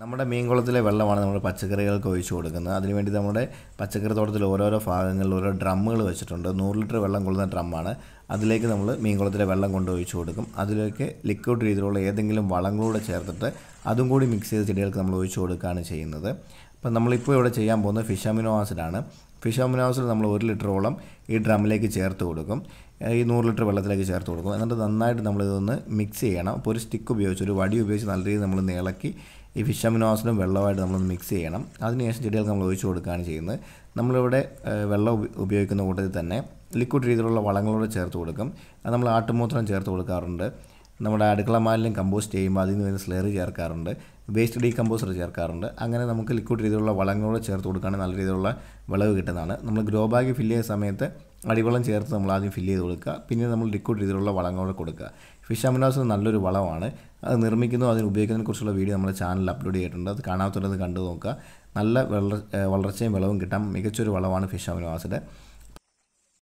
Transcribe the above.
നമ്മുടെ മീൻകുളത്തിലെ വെള്ളമാണ് നമ്മൾ പച്ചക്കറികൾക്ക് ഒഴിച്ചു കൊടുക്കുന്നത് അതിനുവേണ്ടി നമ്മുടെ പച്ചക്കറി തോട്ടത്തിൽ ഓരോരോ ഭാഗങ്ങളിൽ ഓരോ ഡ്രമ്മുകൾ വെച്ചിട്ടുണ്ട് നൂറ് ലിറ്റർ വെള്ളം കൊള്ളുന്ന ഡ്രമ്മാണ് അതിലേക്ക് നമ്മൾ മീൻകുളത്തിലെ വെള്ളം കൊണ്ട് ഒഴിച്ചു കൊടുക്കും അതിലേക്ക് ലിക്വിഡ് രീതിയിലുള്ള ഏതെങ്കിലും വളങ്ങളൂടെ ചേർത്തിട്ട് അതും കൂടി മിക്സ് ചെയ്ത് ചെടികൾക്ക് നമ്മൾ ഒഴിച്ചു കൊടുക്കുകയാണ് ചെയ്യുന്നത് അപ്പം നമ്മളിപ്പോൾ ഇവിടെ ചെയ്യാൻ പോകുന്നത് അമിനോ ആസിഡാണ് ഫിഷ് അമിനോസിൽ നമ്മൾ ഒരു ലിറ്ററോളം ഈ ഡ്രമ്മിലേക്ക് ചേർത്ത് കൊടുക്കും ഈ നൂറ് ലിറ്റർ വെള്ളത്തിലേക്ക് ചേർത്ത് കൊടുക്കും എന്നിട്ട് നന്നായിട്ട് നമ്മൾ ഇതൊന്ന് മിക്സ് ചെയ്യണം അപ്പോൾ ഒരു സ്റ്റിക്ക് ഉപയോഗിച്ച് ഒരു വടി ഉപയോഗിച്ച് നല്ല രീതിയിൽ നമ്മൾ നിളക്കി ഈ ഫിഷ് അമിനോസിനും വെള്ളമായിട്ട് നമ്മൾ മിക്സ് ചെയ്യണം അതിനുശേഷം ചെടികൾക്ക് നമ്മൾ ഒഴിച്ചു കൊടുക്കുകയാണ് ചെയ്യുന്നത് നമ്മളിവിടെ വെള്ളം ഉപയോഗിക്കുന്ന കൂട്ടത്തിൽ തന്നെ ലിക്വിഡ് രീതിയിലുള്ള വളങ്ങളോട് ചേർത്ത് കൊടുക്കും അത് നമ്മൾ ആട്ടുമൂത്രം ചേർത്ത് കൊടുക്കാറുണ്ട് നമ്മുടെ അടുക്കള മാലിന്യം കമ്പോസ്റ്റ് ചെയ്യുമ്പോൾ അതിൽ നിന്ന് വരുന്ന സ്ലെയർ ചേർക്കാറുണ്ട് വേസ്റ്റ് ഡീകമ്പോസർ ചേർക്കാറുണ്ട് അങ്ങനെ നമുക്ക് ലിക്വിഡ് രീതിയിലുള്ള വളങ്ങളോട് ചേർത്ത് കൊടുക്കുകയാണെങ്കിൽ നല്ല രീതിയിലുള്ള വിളവ് കിട്ടുന്നതാണ് നമ്മൾ ഗ്രോ ബാഗ് ഫില്ല് ചെയ്യുന്ന സമയത്ത് അടിവെള്ളം ചേർത്ത് നമ്മൾ ആദ്യം ഫില്ല് ചെയ്ത് കൊടുക്കുക പിന്നെ നമ്മൾ ലിക്വിഡ് രീതിയിലുള്ള വളങ്ങളോട് കൊടുക്കുക ഫിഷ് അമിനോസ് നല്ലൊരു വളമാണ് അത് നിർമ്മിക്കുന്നു അതിന് ഉപയോഗിക്കുന്നതിനെക്കുറിച്ചുള്ള വീഡിയോ നമ്മുടെ ചാനലിൽ അപ്ലോഡ് ചെയ്തിട്ടുണ്ട് അത് കാണാത്തവരത് കണ്ടു നോക്കുക നല്ല വളർച്ചയും വിളവും കിട്ടാൻ മികച്ചൊരു വളമാണ് ഫിഷ് അമിനോസിൻ്റെ